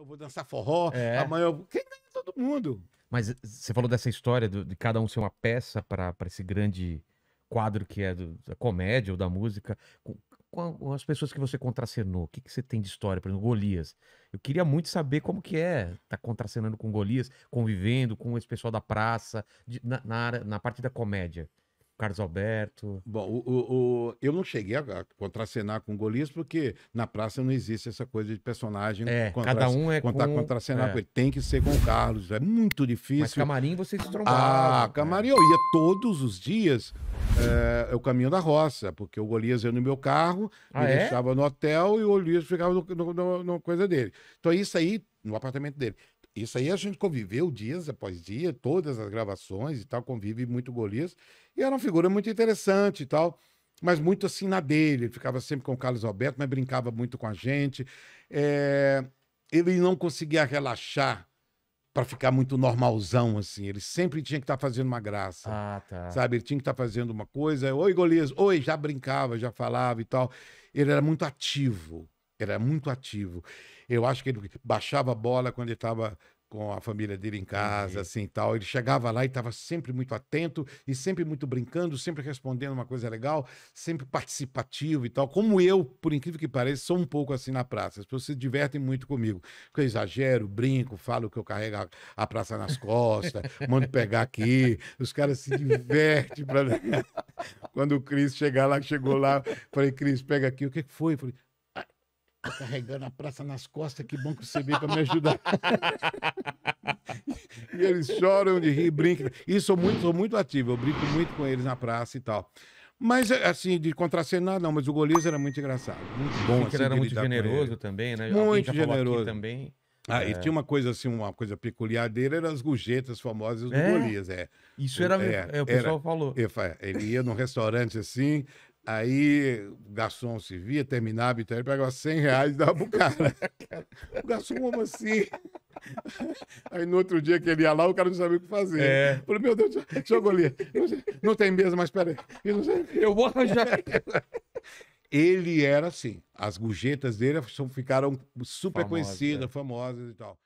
eu vou dançar forró, é. amanhã eu. Quem ganha todo mundo. Mas você falou dessa história de cada um ser uma peça para esse grande quadro que é do, da comédia ou da música. Com, com as pessoas que você contracenou, o que, que você tem de história? Por exemplo, Golias. Eu queria muito saber como que é tá contracenando com Golias, convivendo com esse pessoal da praça, de, na, na, na parte da comédia. Carlos Alberto. Bom, o, o, o, eu não cheguei a, contracenar com Golias, porque na praça não existe essa coisa de personagem. É, contra, cada um é contra, com... Contracenar é. com ele. Tem que ser com o Carlos, é muito difícil. Mas camarim você se trombaram. Ah, né? camarim é. eu ia todos os dias é, o caminho da roça, porque o Golias ia no meu carro, ah, me é? deixava no hotel e o Golias ficava na coisa dele. Então isso aí, no apartamento dele isso aí a gente conviveu dias após dia, todas as gravações e tal, convive muito Golias. E era uma figura muito interessante e tal, mas muito assim na dele. Ele ficava sempre com o Carlos Alberto, mas brincava muito com a gente. É... Ele não conseguia relaxar para ficar muito normalzão, assim. Ele sempre tinha que estar tá fazendo uma graça. Ah, tá. Sabe? Ele tinha que estar tá fazendo uma coisa. Oi, Golias. Oi, já brincava, já falava e tal. Ele era muito ativo. Era muito ativo. Eu acho que ele baixava a bola quando ele estava com a família dele em casa, uhum. assim tal. Ele chegava lá e estava sempre muito atento e sempre muito brincando, sempre respondendo uma coisa legal, sempre participativo e tal. Como eu, por incrível que pareça, sou um pouco assim na praça. As pessoas se divertem muito comigo. eu exagero, brinco, falo que eu carrego a, praça nas costas, mando pegar aqui. Os caras se divertem. Pra... Quando o Cris chegar lá, chegou lá, falei, Cris, pega aqui. O que foi? Eu falei, Tô tá carregando a praça nas costas, que bom que você veio para me ajudar. e eles choram de rir, brincam. E sou muito, sou muito ativo, eu brinco muito com eles na praça e tal. Mas, é, assim, de contracenar, não, mas o Golias era muito engraçado. Muito bom, assim, ele era muito generoso também, né? Muito generoso. também. Ah, é. e tinha uma coisa assim, uma coisa peculiar dele, eram as gorjetas famosas do é. Golias, é. Isso era, é, é o pessoal era, falou. Ele ia num restaurante assim, Aí o garçom se via, terminava, então ele pegava 100 reais e dava pro cara. O garçom, como assim? Aí no outro dia que ele ia lá, o cara não sabia o que fazer. É. Falei, meu Deus, jogou ali. Não tem mesa, mas peraí. Eu, eu vou arranjar. Ele era assim. As gorjetas dele ficaram super conhecidas, é. famosas e tal.